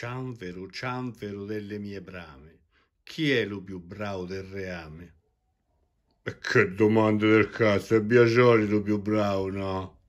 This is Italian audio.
cianfero, cianfero delle mie brame, chi è lo più bravo del reame? E che domande del cazzo, è Biagioli lo più bravo, no?